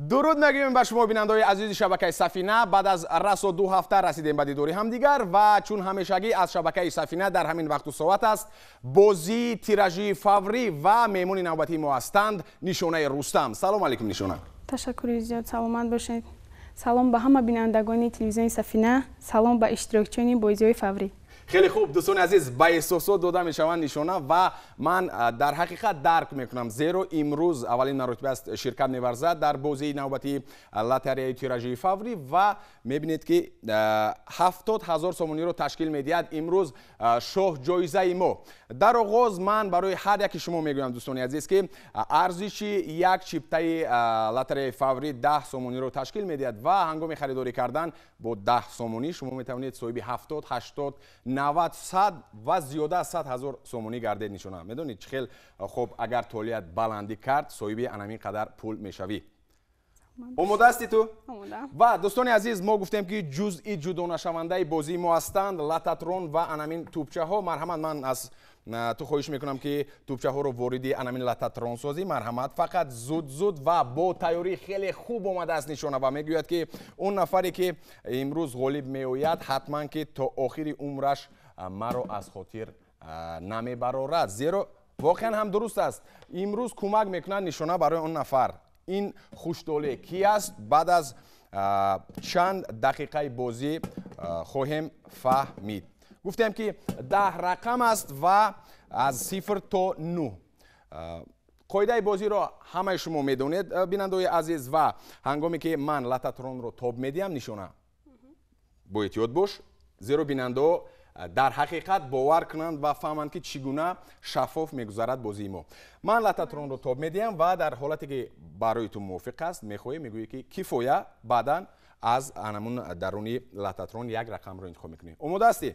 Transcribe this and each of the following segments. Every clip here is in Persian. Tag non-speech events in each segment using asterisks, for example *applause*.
дуруд мегӯем ба шумо бинандаои азизи шабакаи сафина баъд аз расо ду ҳафта расидем ба дидори ҳамдигар ва чун ҳамешагӣ аз шабакаи сафина дар ҳамин вақту соат аст бозии тиражии фаврӣ ва меҳмони навбатии мо ҳастанд нишонаи рустам салом алейкум нишона ташаккури зиёд саломат бошед салом ба ҳама бинандагони телевизиони сафина салом ба иштирокчиёни бозиҳои фаврӣ خیلی خوب دوستان عزیز با احساسات داده می شوند نشانه و من در حقیقت درک میکنم زیرا امروز اولین مرتبه است شرکت میورزد در بازی نوبتی لاتاری تیراژی فوری و میبینید که هفتاد هزار سومونی رو تشکیل میدهد امروز شاه جایزه ما در آغاز من برای هر یک شما میگویم دوستان عزیز که ارزش یک چیپتای لاتاری فوری 10 سومونی رو تشکیل میدهد و هنگام خریداری کردن با 10 سومونی شما میتوانید صاحب 70 80 90 100 و زیاده از 100 هزار سومونی گرده نشونه میدونید خیلی خوب اگر تولیت بلندی کرد صاحب انمی قدر پول میشوی اومده استی تو؟ و دوستان عزیز ما گفتیم که جوز ای جودو بازی ما هستند لاتاترون و انامین توبچه ها مرحمت من از تو خویش میکنم که توبچه ها رو واردی انامین لاتاترون سازی مرحمت فقط زود زود و با تایوری خیلی خوب اومده است نشونه و میگوید که اون نفری که امروز غالب میوید حتما که تا آخری عمرش ما رو از خاطر نمی برارد زیرا واقعا هم درست است امروز کمک میکنن نشونه برای اون نفر این خوشدوله کی است بعد از چند دقیقه بازی خواهیم فهمید گفتیم که ده رقم است و از صفر تا نو قایده بازی را همه شما میدونید بینندوی عزیز و هنگامی که من لطترون رو توب میدیم نشونه باید یاد باش زیرا بیننده در حقیقت باور کنند و فهمند که چگونه شفاف میگذارد بازی ما من لطتران رو تاب میدیم و در حالتی که برای تو موفق است میخوایی میگویی که کیفویا بعدا از انمون درونی لطتران یک رقم رو انتخاب میکنیم اموده هستی؟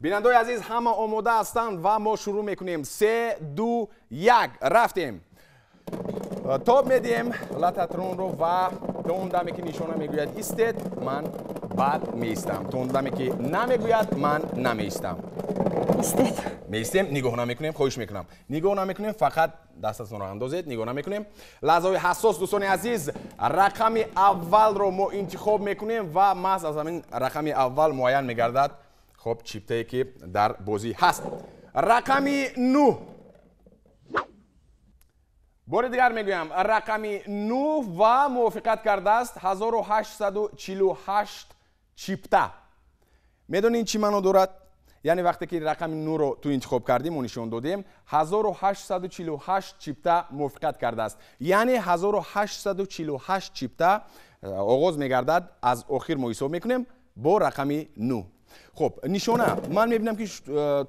بینندوی عزیز همه اموده هستند و ما شروع میکنیم سه دو یک رفتیم تاب میدیم لطتران رو و دون دمی که نشانه میگوید استید من بعد میستم دمی که نمیگوید من نمیستم میستید میستیم نگاه نمیکنیم خوش میکنم نگاه نمیکنیم فقط دستتون رو اندازید نگاه نمیکنیم لحظه حساس دوستان عزیز رقم اول رو ما انتخاب میکنیم و محض از همین رقم اول معین میگردد خب چیپته ای که در بازی هست رقم نو. بار دیگر میگویم رقم نو و موافقت کرده است 1848 چپتا میدونین چی منو دارد یعنی وقتی که رقم نو رو تو انتخاب کردیم و نشان دادیم 1848 چیپته موفقت کرده است یعنی 1848 چیپته آغاز میگردد از آخر ما حساب میکنیم با رقم نو خب نشونه من میبینم که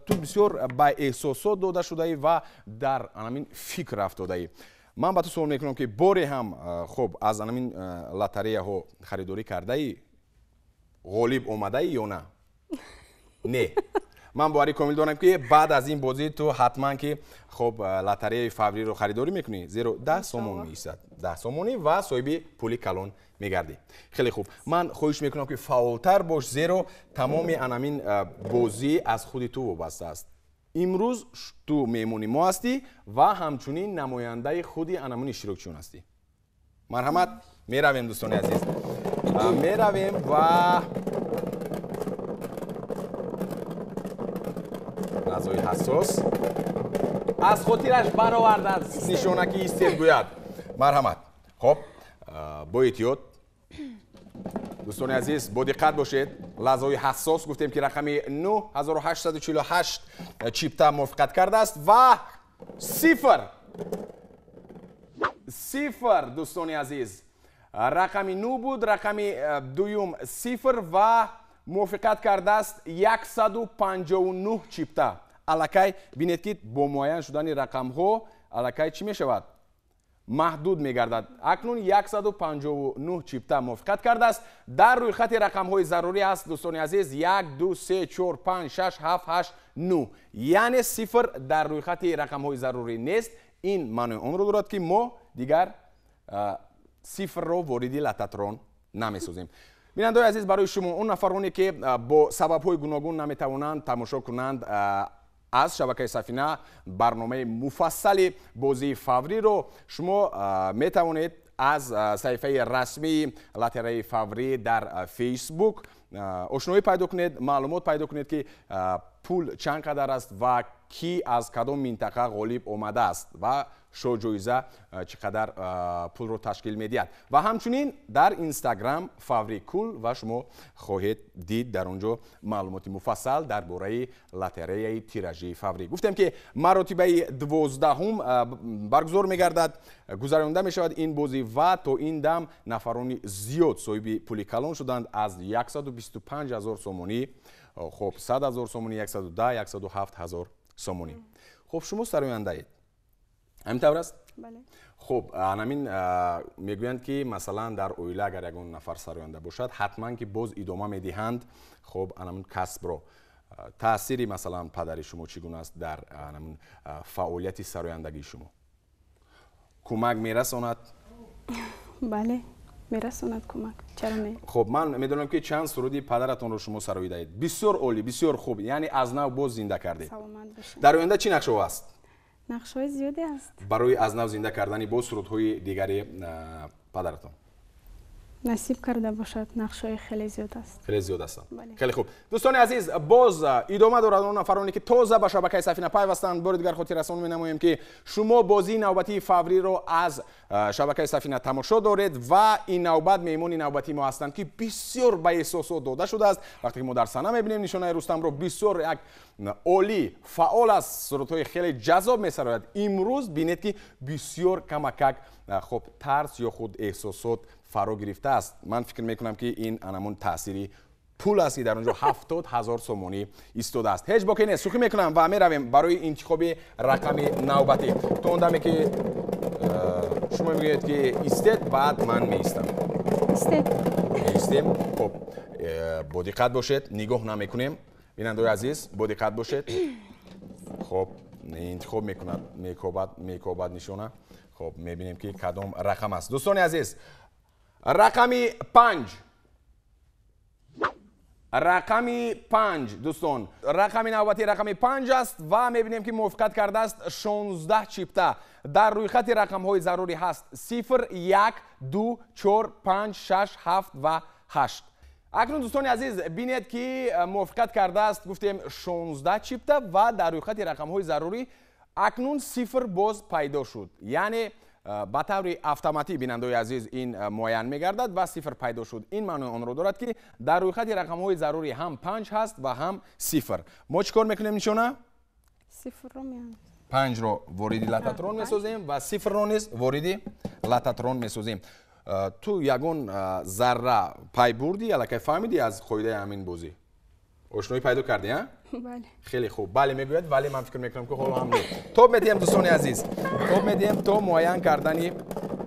تو بسیار با احساسات داده شده و در انامین فکر رفت داده من با تو سوال میکنم که باری هم خب از انامین لطریه ها خریداری کرده ای غالب اومده یا نه نه من باری کامل دارم که بعد از این بازی تو حتما که خب لاتاری فوری رو خریداری میکنی زیرا ده سومون میستد ده سومونی و صاحب پولی کلون میگردی خیلی خوب من خوش میکنم که فعالتر باش زیرا تمام انامین بازی از خود تو وابسته است امروز تو میمونی ما هستی و همچنین نماینده خودی شروع چون هستی مرحمت میرویم دوستان عزیز Ah, و حساس از خطیرش تیرش برآورد از نشانکی استیل گوید مرحمت خب با احتیاط دوستان عزیز با دقت باشید لحظه حساس گفتیم که رقم 9848 چیپتا موافقت کرده است و صفر صفر دوستان عزیز рақами ну буд рақами э, дуюм сифр ва мувофиқат кардааст 159 чипта аллакай бинед ки бо муайян шудани рақамҳо аллакай чӣ мешавад маҳдуд мегардад акнун 159 чипта мувофиқат кардааст дар рӯйхати рақамҳои зарурӣ аст дӯстони азиз 1 2 3 4 5 6 7 8 9 яъне сифр дар рӯйхати рақамҳои зарурӣ нест ин маънои онро дорад ки мо дигар э, صفر رو وریدی لاتاترون نمیسوزیم بیننده عزیز برای شما اون نفرونی که با سبب های گوناگون نمیتوانند تماشا کنند аз шабакаи сафина барномаи муфассали бозии фавриро шумо метавонед аз саҳифаи расмии лотераи фаврӣ дар фейсбук ошноӣ пайдо кунед маълумот пайдо кунед ки пул чанд қадар аст ва кӣ аз кадом минтақа ғолиб омадааст ва شو جویزه چقدر پول رو تشکیل میدید و همچنین در اینستاگرام فابریکول و شما خواهید دید در اونجا معلومات مفصل درباره لاتری تیراژی فاوری گفتم که مراتبه دوازدهم برگزار میگردد گذرانده می شود این بازی و تو این دم نفرانی زیاد صاحب پولی کلان شدند از 125 هزار سومونی خب 100 هزار سومونی 110 هزار سومونی خب شما سراینده اید همین طور است بله خب همین میگویند که مثلا در اویلا اگر یک نفر سراینده باشد حتما که باز ادامه میدهند خب همین کسب رو تاثیری مثلا پدری شما چگونه است در فعالیت سرایندگی شما کمک میرساند *laughs* بله میرساند کمک چرا نه خب من میدونم که چند سرودی پدرتون رو شما اید بسیار عالی بسیار خوب یعنی از نو باز زنده کرده در آینده چی نقشه است нақшҳои зиёде аст барои аз нав зинда кардани бо сурудҳои дигари падаратон نصیب کرده باشد نقش های خیلی زیاد است خیلی زیاد است بله. خیلی خوب دوستان عزیز باز ایدامه دارد اون نفرانی که تازه به شبکه سفینه پیوستند بار دیگر خاطر می می‌نماییم که شما بازی نوبتی فوری رو از شبکه سفینه تماشا دارید و این نوبت میمونی نوبتی ما هستند که بسیار به احساسات داده شده است وقتی که ما در می می‌بینیم نشانه رستم رو بسیار یک فعال از های خیلی جذاب می‌سراید امروز بینید که بسیار کمکک خب ترس یا خود احساسات فرا گرفته است من فکر می کنم که این انمون تاثیری پول است در اونجا هفتاد هزار سومونی استود است هیچ باکی نیست سوخی میکنم و رویم برای انتخاب رقم نوبتی تو اون که شما میگوید که ایستید بعد من میستم ایستید ایستیم خب با دقت باشید نگاه نمیکنیم بیننده عزیز با دقت باشید خب انتخاب میکند میکوبت میکوبت نشونه خب میبینیم که کدام رقم است دوستان عزیز рақами панҷ рақами панҷ дӯстон рақами навбатии рақами панҷ аст ва мебинем ки мувофиқат кардааст 16 чипта дар рӯйхати рақамҳои зарурӣ ҳаст сифр як ду чор панҷ шаш ҳафт ва ҳашт акнун дӯстони азиз бинед ки э, мувофиқат кардааст гуфтем 16 чипта ва дар рӯйхати рақамҳои зарурӣ акнун сифр боз пайдо шуд яъне yani, به اوتوماتیک افتوماتی بیننده عزیز این معین میگردد و صفر پیدا شد این معنی آن را دارد که در روی خطی رقم های ضروری هم 5 هست و هم صفر ما چکار میکنیم نشونه صفر رو میان پنج رو وریدی لاتاترون میسازیم و صفر رو نیز وریدی لاتاترون میسازیم تو یگون ذره پی بردی یا که فهمیدی از خویده همین بوزی آشنایی پیدا کردی ها؟ *laughs* بله خیلی خوب بله میگوید ولی بله، من فکر میکنم که خوب هم نیست *laughs* توب میدیم دوستان عزیز توب میدیم تو مویان کردنی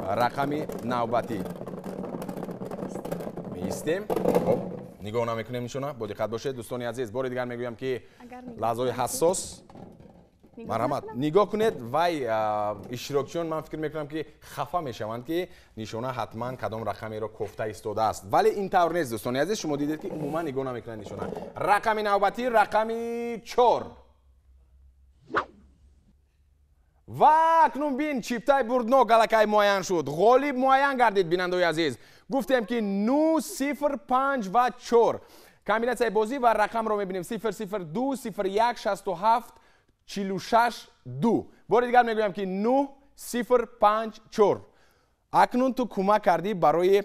رقمی نوبتی میستیم خب نگاه نمیکنیم نشونه با دقت باشید دوستان عزیز بار دیگر میگویم که لحظه حساس مرحمت نگاه کنید وای اشتراکچیون من فکر میکنم که خفه میشوند که نشونه حتما کدام رقمی را کفته ایستاده است ولی این طور نیست دوستان عزیز شما دیدید که عموما نگاه نمیکنن نشونه رقم نوبتی رقم 4 و اکنون بین چیپتای بردنو گلکای معین شد غالب معین گردید بینندوی عزیز گفتیم که 9 0 5 و 4 کامبیناسیای بازی و رقم رو میبینیم 0 0 2 0 1 67 46 دو بار دیگر میگویم که 9 سیفر پنج 4 اکنون تو کمک کردی برای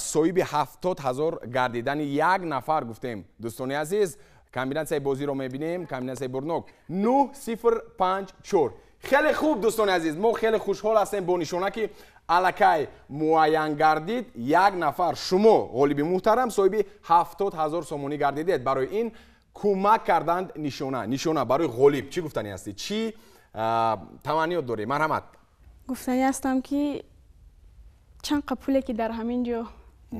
سویب هفتات هزار گردیدن یک نفر گفتیم دوستان عزیز کامبیناسیای بازی رو میبینیم کامبیناسیای برنوک 9 سیفر 5 4 خیلی خوب دوستان عزیز ما خیلی خوشحال هستیم با نشونه که علکای муайян گردید یک نفر شما ғолиби محترم соҳиби هفتات هزار سومونی گردیدید برای این кӯмак кардан нишона нишона барои ғолиб чӣ гуфтани ҳастӣ чӣ таманиё дорӣ марҳамат гуфтани ҳастам ки чанқа пуле ки дар ҳамин ҷо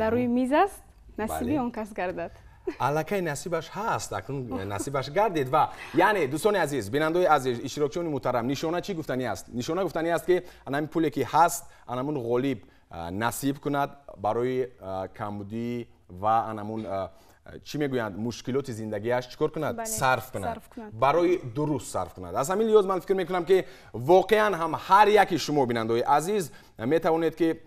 дар рӯи миз аст насиби он кас гардад *laughs* аллакай насибаш ҳаст акнун *laughs* насибаш гардед ва яъне дӯстони азиз бинандаои азиз иштирокчиёни муҳтарам нишона чӣ гуфтани аст нишона гуфтани аст ки анҳамин пуле ки ҳаст анҳамун ғолиб насиб кунад барои камбудӣ ва анҳамун چی میگویند مشکلات زندگیش چیکار کند؟, بله. صرف کند برای درست صرف کند از همین لیاز من فکر میکنم که واقعا هم هر یکی شما بیننده عزیز میتوانید که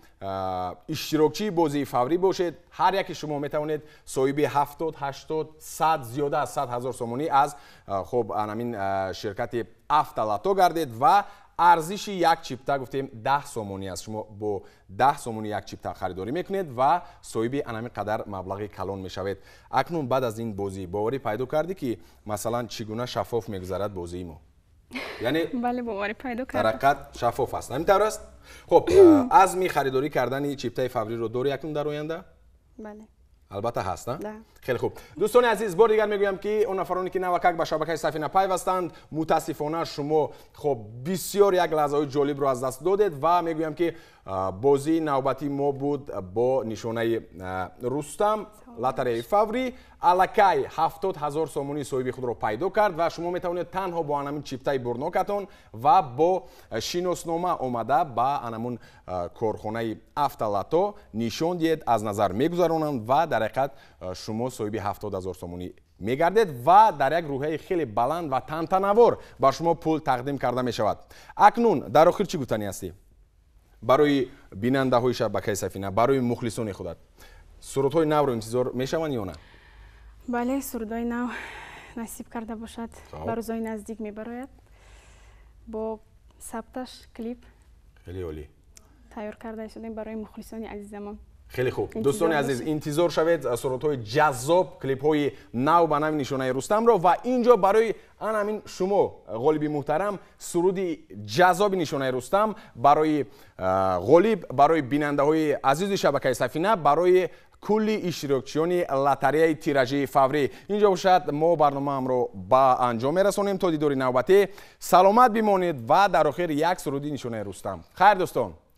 اشتراکچی بازی فوری باشید هر یکی شما میتوانید صاحب 70 80 100 زیاده از 100 هزار سومونی از خب همین شرکت افتالاتو گردید و ارزش یک چیپتا گفتیم 10 سومونی است شما با 10 سومونی یک چیپتا خریداری میکنید و صاحب انمی قدر مبلغی کلون میشوید اکنون بعد از این بازی باوری پیدا کردی که مثلا چگونه شفاف میگذرد بازی ما یعنی *laughs* بله باوری پیدا کرد حرکت شفاف است است خب *clears throat* از می خریداری کردن چیپتای فوری رو دور یکم در آینده بله البته هست نه خیلی خوب دوستان عزیز بار دیگر میگویم که اون نفرانی که نوکک به شبکه سفینه پیوستند متاسفانه شما خب بسیار یک لحظه جالب رو از دست دادید و میگویم که بازی نوبتی ما بود با نشانه رستم لاتری فوری الکای 70 هزار سومونی صاحب خود رو پیدا کرد و شما میتونید تنها با انمون چیپتای برنوکتون و با شینوسنامه اومده با انمون کارخانه افتالاتو نشون دید از نظر میگذرونند و در дар ҳақиқат э, шумо соҳиби ҳафтодазор сомонӣ мегардед ва дар як рӯҳияи хеле баланд ва тантанавор ба шумо пул тақдим карда мешавад акнун дар охир чӣ гуфтанӣ ҳастӣ барои бинандаҳои шабакаи сафина барои мухлисони худат сурудҳои навро интизор мешаванд ё на бале сурудҳои нав насиб карда бошад ба рӯзҳои наздик мебарояд бо сабташ клип хеле оли тайёр карда истодем барои мухлисони азизамон خیلی خوب دوستان عزیز انتظار شوید اثرات های جذاب کلیپ های نو به نام نشانه رستم را و اینجا برای ان همین شما غالیب محترم سرود جذاب نشانه رستم برای غالیب برای بیننده های عزیز شبکه سفینه برای کل اشتراکچیان لاتریای تیراژ فوری اینجا باشد ما برنامه ام را با انجام رسانیم تا دیدار نوبتی سلامت بمانید و در آخر یک سرودی نشانه رستم خیر دوستان